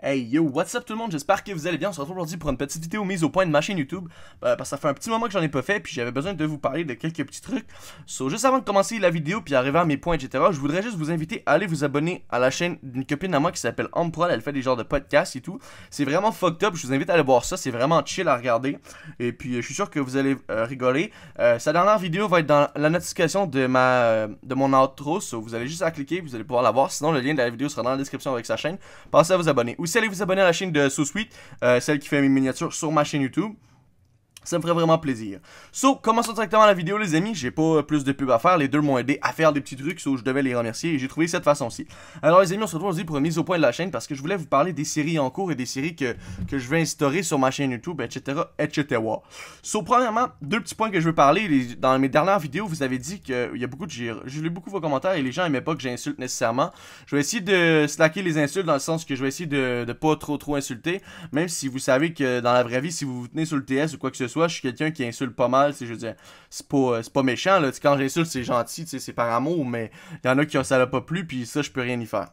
Hey yo, what's up tout le monde, j'espère que vous allez bien, on se retrouve aujourd'hui pour une petite vidéo mise au point de ma chaîne YouTube euh, Parce que ça fait un petit moment que j'en ai pas fait, puis j'avais besoin de vous parler de quelques petits trucs So juste avant de commencer la vidéo, puis arriver à mes points, etc Je voudrais juste vous inviter à aller vous abonner à la chaîne d'une copine à moi qui s'appelle Amprol Elle fait des genres de podcasts et tout C'est vraiment fucked up, je vous invite à aller voir ça, c'est vraiment chill à regarder Et puis euh, je suis sûr que vous allez euh, rigoler Sa dernière vidéo va être dans la notification de ma de mon outro So vous allez juste à cliquer, vous allez pouvoir la voir Sinon le lien de la vidéo sera dans la description avec sa chaîne Pensez à vous abonner vous allez vous abonner à la chaîne de Sous Suite, euh, celle qui fait mes miniatures sur ma chaîne YouTube ça me ferait vraiment plaisir. So, commençons directement la vidéo les amis, j'ai pas euh, plus de pub à faire, les deux m'ont aidé à faire des petits trucs, so je devais les remercier et j'ai trouvé cette façon-ci. Alors les amis, on se retrouve aujourd'hui pour une mise au point de la chaîne parce que je voulais vous parler des séries en cours et des séries que, que je vais instaurer sur ma chaîne YouTube, etc., etc. So, premièrement, deux petits points que je veux parler, dans mes dernières vidéos, vous avez dit qu'il y a beaucoup de... J'ai lu beaucoup vos commentaires et les gens aimaient pas que j'insulte nécessairement. Je vais essayer de slacker les insultes dans le sens que je vais essayer de, de pas trop trop insulter, même si vous savez que dans la vraie vie, si vous vous tenez sur le TS ou quoi que ce soit, je suis quelqu'un qui insulte pas mal, je veux euh, c'est pas, méchant, là, quand j'insulte, c'est gentil, c'est par amour, mais il y en a qui ça l'a pas plus puis ça, je peux rien y faire.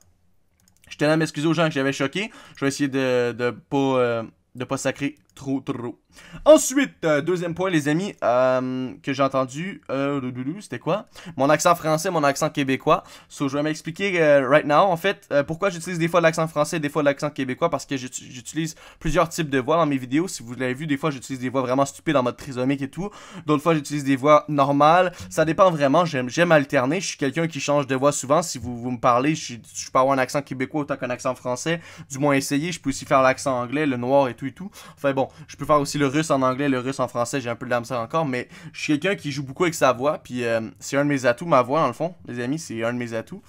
Je tenais à m'excuser aux gens que j'avais choqué, je vais essayer de, de pas, euh, de pas sacrer trop, trop. Ensuite, euh, deuxième point, les amis, euh, que j'ai entendu, euh, c'était quoi Mon accent français, mon accent québécois. So, je vais m'expliquer euh, right now, en fait, pourquoi j'utilise des fois l'accent français, des fois l'accent québécois, parce que j'utilise plusieurs types de voix dans mes vidéos. Si vous l'avez vu, des fois, j'utilise des voix vraiment stupides en mode trisomique et tout. D'autres fois, j'utilise des voix normales. Ça dépend vraiment. J'aime alterner. Je suis quelqu'un qui change de voix souvent. Si vous, vous me parlez, je, peux avoir un accent québécois autant qu'un accent français. Du moins, essayer. Je peux aussi faire l'accent anglais, le noir et tout et tout. Enfin bon, je peux faire aussi le le russe en anglais, le russe en français, j'ai un peu de l'âme encore, mais je suis quelqu'un qui joue beaucoup avec sa voix, puis euh, c'est un de mes atouts, ma voix, dans le fond, les amis, c'est un de mes atouts.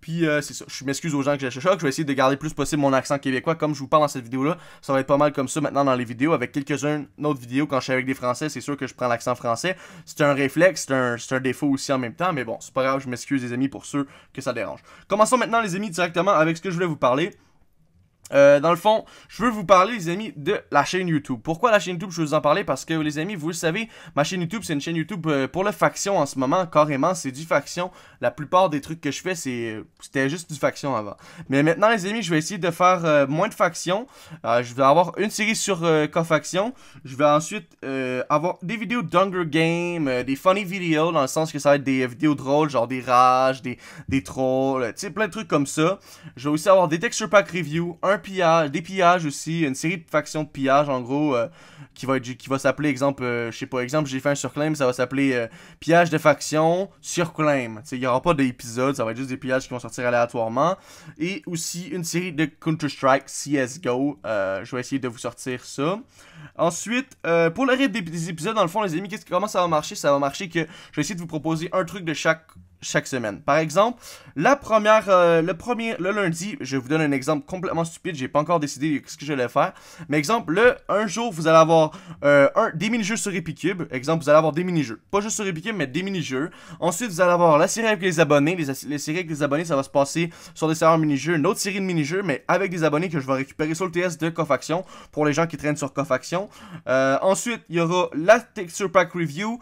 Puis euh, c'est ça, je m'excuse aux gens que j'ai choc, je vais essayer de garder le plus possible mon accent québécois, comme je vous parle dans cette vidéo-là, ça va être pas mal comme ça maintenant dans les vidéos, avec quelques-unes d'autres vidéos, quand je suis avec des Français, c'est sûr que je prends l'accent français, c'est un réflexe, c'est un, un, défaut aussi en même temps, mais bon, c'est pas grave, je m'excuse les amis pour ceux que ça dérange. Commençons maintenant les amis directement avec ce que je voulais vous parler. Euh, dans le fond, je veux vous parler, les amis, de la chaîne YouTube. Pourquoi la chaîne YouTube Je veux vous en parler parce que, les amis, vous le savez, ma chaîne YouTube, c'est une chaîne YouTube euh, pour le faction en ce moment, carrément. C'est du faction. La plupart des trucs que je fais, c'était juste du faction avant. Mais maintenant, les amis, je vais essayer de faire euh, moins de faction. Euh, je vais avoir une série sur co faction Je vais ensuite avoir des vidéos d'Hunger Game, des funny videos, dans le sens que ça va être des vidéos drôles, genre des rages, des, des trolls, tu sais, plein de trucs comme ça. Je vais aussi avoir des texture pack review, un pillage, des pillages aussi, une série de factions de pillage en gros euh, qui va qui va s'appeler exemple euh, je sais pas exemple, j'ai fait un surclaim, ça va s'appeler euh, pillage de factions surclaim. il y aura pas d'épisode, ça va être juste des pillages qui vont sortir aléatoirement et aussi une série de Counter-Strike CS:GO, je vais essayer de vous sortir ça. Ensuite, pour le rythme des, épisodes dans le fond les amis, quest comment ça va marcher Ça va marcher que je vais essayer de vous proposer un truc de chaque chaque semaine. Par exemple, la première, euh, le premier, le lundi, je vous donne un exemple complètement stupide, j'ai pas encore décidé ce que je vais faire. Mais exemple, le un jour, vous allez avoir euh, un, des mini-jeux sur Epicube. Exemple, vous allez avoir des mini-jeux. Pas juste sur Epicube, mais des mini-jeux. Ensuite, vous allez avoir la série avec les abonnés. Les, les séries avec les abonnés, ça va se passer sur des serveurs mini-jeux. Une autre série de mini-jeux, mais avec des abonnés que je vais récupérer sur le TS de Cofaction pour les gens qui traînent sur Cofaction. Euh, ensuite, il y aura la Texture Pack Review,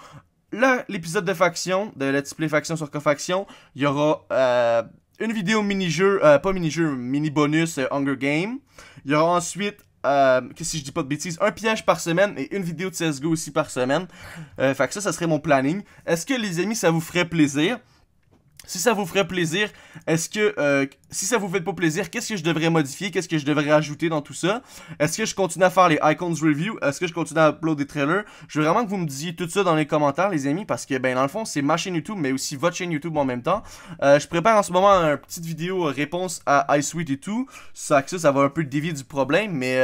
Là, l'épisode de faction, de Let's Play Faction sur Cofaction, il y aura euh, une vidéo mini-jeu, euh, pas mini-jeu, mini-bonus euh, Hunger Game. Il y aura ensuite, euh, que si je dis pas de bêtises, un piège par semaine et une vidéo de CSGO aussi par semaine. fait que ça, ça serait mon planning. Est-ce que les amis, ça vous ferait plaisir? Si ça vous ferait plaisir, est-ce que euh, si ça vous fait pas plaisir, qu'est-ce que je devrais modifier, qu'est-ce que je devrais ajouter dans tout ça Est-ce que je continue à faire les icons review Est-ce que je continue à upload des trailers Je veux vraiment que vous me disiez tout ça dans les commentaires, les amis, parce que ben dans le fond c'est ma chaîne YouTube, mais aussi votre chaîne YouTube en même temps. Euh, je prépare en ce moment une petite vidéo euh, réponse à iSuite et tout. Ça ça, va un peu dévier du problème, mais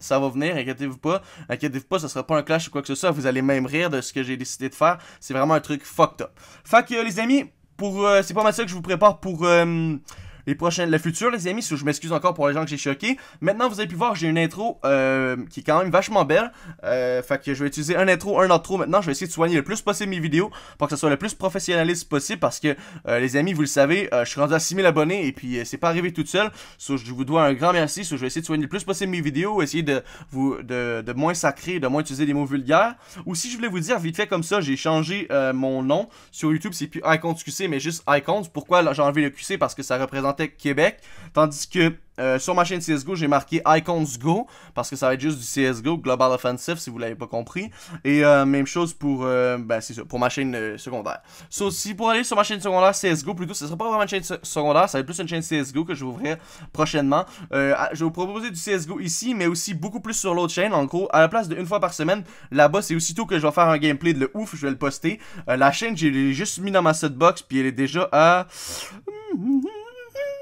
ça va venir. Inquiétez-vous pas, inquiétez-vous pas, ça sera pas un clash ou quoi que ce soit. Vous allez même rire de ce que j'ai décidé de faire. C'est vraiment un truc fucked up. Fait que les amis. Euh, c'est pas mal ça que je vous prépare pour... Euh, les prochaines, le futur, les amis. Je m'excuse encore pour les gens que j'ai choqués. Maintenant, vous avez pu voir, j'ai une intro euh, qui est quand même vachement belle. Euh, fait que je vais utiliser un intro, un outro maintenant. Je vais essayer de soigner le plus possible mes vidéos pour que ce soit le plus professionnaliste possible parce que, euh, les amis, vous le savez, je suis rendu à 6000 abonnés et puis c'est pas arrivé tout seul. je vous dois un grand merci. je vais essayer de soigner le plus possible mes vidéos, essayer de, vous, de, de moins sacrer, de moins utiliser des mots vulgaires. Ou si je voulais vous dire, vite fait comme ça, j'ai changé mon nom sur YouTube. C'est plus Icons QC, mais juste Icons. Pourquoi j'ai enlevé le QC Parce que ça représente Tech Québec. Tandis que euh, sur ma chaîne CSGO, j'ai marqué Icons Go, parce que ça va être juste du CSGO, Global Offensive, si vous l'avez pas compris. Et euh, même chose pour, euh, ben, c'est ça, pour ma chaîne euh, secondaire. So, si pour aller sur ma chaîne secondaire CSGO, plutôt, ce sera pas vraiment une chaîne secondaire, ça va être plus une chaîne CSGO que je vais ouvrir prochainement. je vais vous proposer du CSGO ici, mais aussi beaucoup plus sur l'autre chaîne. En gros, à la place de une fois par semaine, là-bas, c'est aussitôt que je vais faire un gameplay de le ouf, je vais le poster. la chaîne, j'ai juste mis dans ma setbox, puis elle est déjà à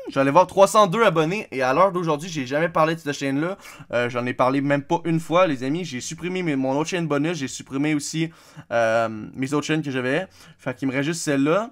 J'allais voir 302 abonnés et à l'heure d'aujourd'hui, j'ai jamais parlé de cette chaîne-là. Euh, j'en ai parlé même pas une fois, les amis. J'ai supprimé mon autre chaîne bonus, j'ai supprimé aussi euh, mes autres chaînes que j'avais. Fait qu'il me reste juste celle-là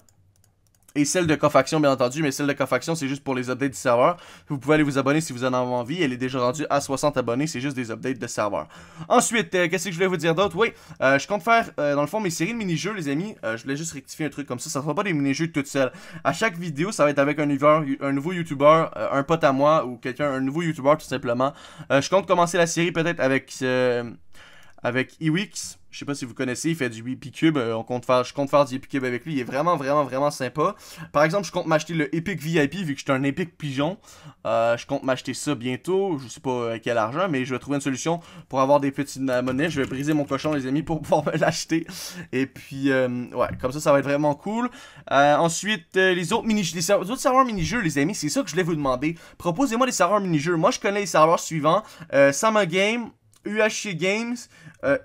et celle de Cofaction, bien entendu, mais celle de Cofaction, c'est juste pour les updates du serveur. Vous pouvez aller vous abonner si vous en avez envie. Elle est déjà rendue à 60 abonnés, c'est juste des updates de serveur. Ensuite, euh, qu'est-ce que je voulais vous dire d'autre Oui, euh, je compte faire, euh, dans le fond, mes séries de mini-jeux, les amis. je voulais juste rectifier un truc comme ça. Ça ne sera pas des mini-jeux toutes seules. À chaque vidéo, ça va être avec un, un nouveau YouTuber, un pote à moi ou quelqu'un, un nouveau YouTuber tout simplement. je compte commencer la série peut-être avec avec Ewix, Je sais pas si vous connaissez, il fait du Epicube. Cube. Euh, on compte faire, je compte faire du Epicube avec lui. Il est vraiment, vraiment, vraiment sympa. Par exemple, je compte m'acheter le Epic VIP vu que je un Epic Pigeon. Euh, je compte m'acheter ça bientôt. Je sais pas quel argent, mais je vais trouver une solution pour avoir des petites monnaies. Je vais briser mon cochon, les amis, pour pouvoir me l'acheter. Et puis, euh, ouais, comme ça, ça va être vraiment cool. ensuite, les autres mini autres serveurs mini-jeux, les amis, c'est ça que je voulais vous demander. Proposez-moi des serveurs mini-jeux. Moi, je connais les serveurs suivants. Sama Game. UHC Games,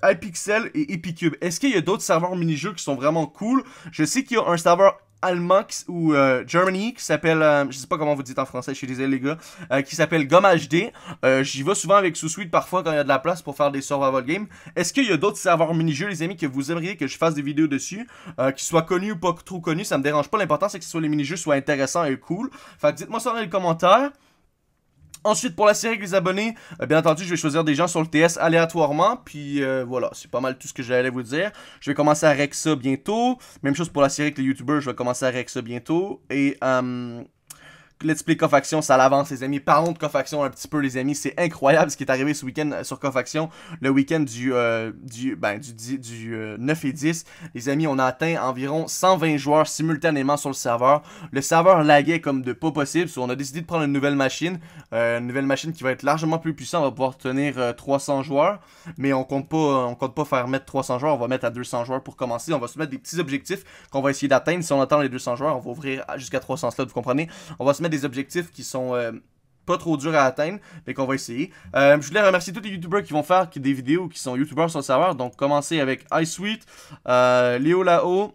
iPixel euh, et Epicube. Est-ce qu'il y a d'autres serveurs mini-jeux qui sont vraiment cool? Je sais qu'il y a un serveur allemand ou euh, Germany qui s'appelle, euh, je sais pas comment vous dites en français, je suis les gars, qui s'appelle Gomme HD. J'y vais souvent avec Sous-Suite parfois quand il y a de la place pour faire des survival game. Est-ce qu'il y a d'autres serveurs mini-jeux, les amis, que vous aimeriez que je fasse des vidéos dessus, qui soient connus ou pas trop connus, ça me dérange pas. L'important c'est que ce soit les mini-jeux soient intéressants et cool. Fait dites-moi ça dans les commentaires. Ensuite, pour la série avec les abonnés, euh, bien entendu, je vais choisir des gens sur le TS aléatoirement. Puis euh, voilà, c'est pas mal tout ce que j'allais vous dire. Je vais commencer à ça bientôt. Même chose pour la série avec les YouTubers, je vais commencer à ça bientôt. Et euh, Let's Play Cofaction, ça l'avance, les amis. Parlons de Cofaction un petit peu, les amis. C'est incroyable ce qui est arrivé ce week-end euh, sur Cofaction. Le week-end du, euh, du, ben, du, du 9 euh, et 10. Les amis, on a atteint environ 120 joueurs simultanément sur le serveur. Le serveur laguait comme de pas possible. on a décidé de prendre une nouvelle machine. une nouvelle machine qui va être largement plus puissante. On va pouvoir tenir 300 joueurs. Mais on compte pas, on compte pas faire mettre 300 joueurs. On va mettre à 200 joueurs pour commencer. On va se mettre des petits objectifs qu'on va essayer d'atteindre. Si on attend les 200 joueurs, on va ouvrir jusqu'à 300 slots, vous comprenez? On va se mettre des objectifs qui sont euh, pas trop durs à atteindre, mais qu'on va essayer. Euh, je voulais remercier tous les YouTubers qui vont faire des vidéos qui sont YouTubers sur le serveur. Donc, commencer avec iSweet, euh, Léo Lao,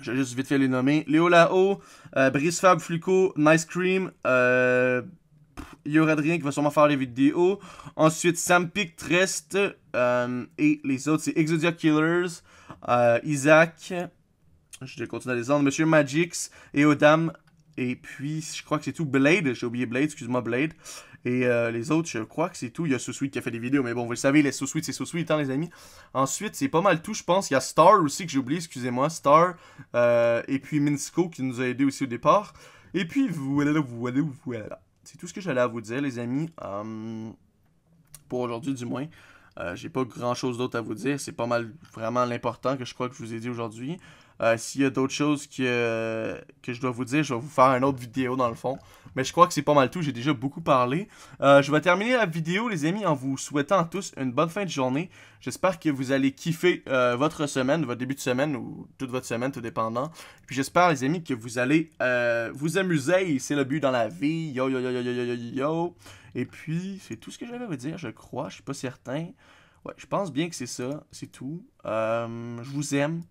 je vais juste vite fait les nommer. Léo Lao, euh, Brice Fab Fluco, Nice Cream, euh, Yoradrien qui va sûrement faire les vidéos. Ensuite, Sampic Trest et les autres, c'est Exodia Killers, Isaac, je vais continuer à les nommer Monsieur Magix et Odam et puis, je crois que c'est tout. Blade, j'ai oublié Blade, excuse-moi Blade. Et euh, les autres, je crois que c'est tout. Il y a sous qui a fait des vidéos, mais bon, vous le savez, les sous c'est sous hein, les amis. Ensuite, c'est pas mal tout, je pense. Il y a Star aussi que j'ai oublié, excusez-moi. Star. Euh, et puis Minsko qui nous a aidé aussi au départ. Et puis, voilà, voilà, voilà. C'est tout ce que j'allais à vous dire, les amis. Euh, pour aujourd'hui, du moins. j'ai pas grand chose d'autre à vous dire. C'est pas mal vraiment l'important que je crois que je vous ai dit aujourd'hui. Euh, s'il y a d'autres choses que, je dois vous dire, je vais vous faire une autre vidéo dans le fond. Mais je crois que c'est pas mal tout, j'ai déjà beaucoup parlé. Euh, je vais terminer la vidéo, les amis, en vous souhaitant à tous une bonne fin de journée. J'espère que vous allez kiffer euh, votre semaine, votre début de semaine ou toute votre semaine, tout dépendant. Puis j'espère, les amis, que vous allez vous amuser, c'est le but dans la vie. Yo, yo, yo, yo, yo, yo, yo, yo. Et puis, c'est tout ce que j'avais à vous dire, je crois, je suis pas certain. Ouais, je pense bien que c'est ça, c'est tout. je vous aime.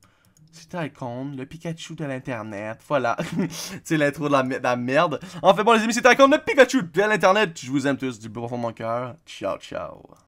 C'est Tycoon, le Pikachu de l'Internet. Voilà. c'est l'intro de, la merde. En fait, bon, les amis, c'est Tycoon, le Pikachu de l'Internet. Je vous aime tous du profond de mon cœur. Ciao, ciao.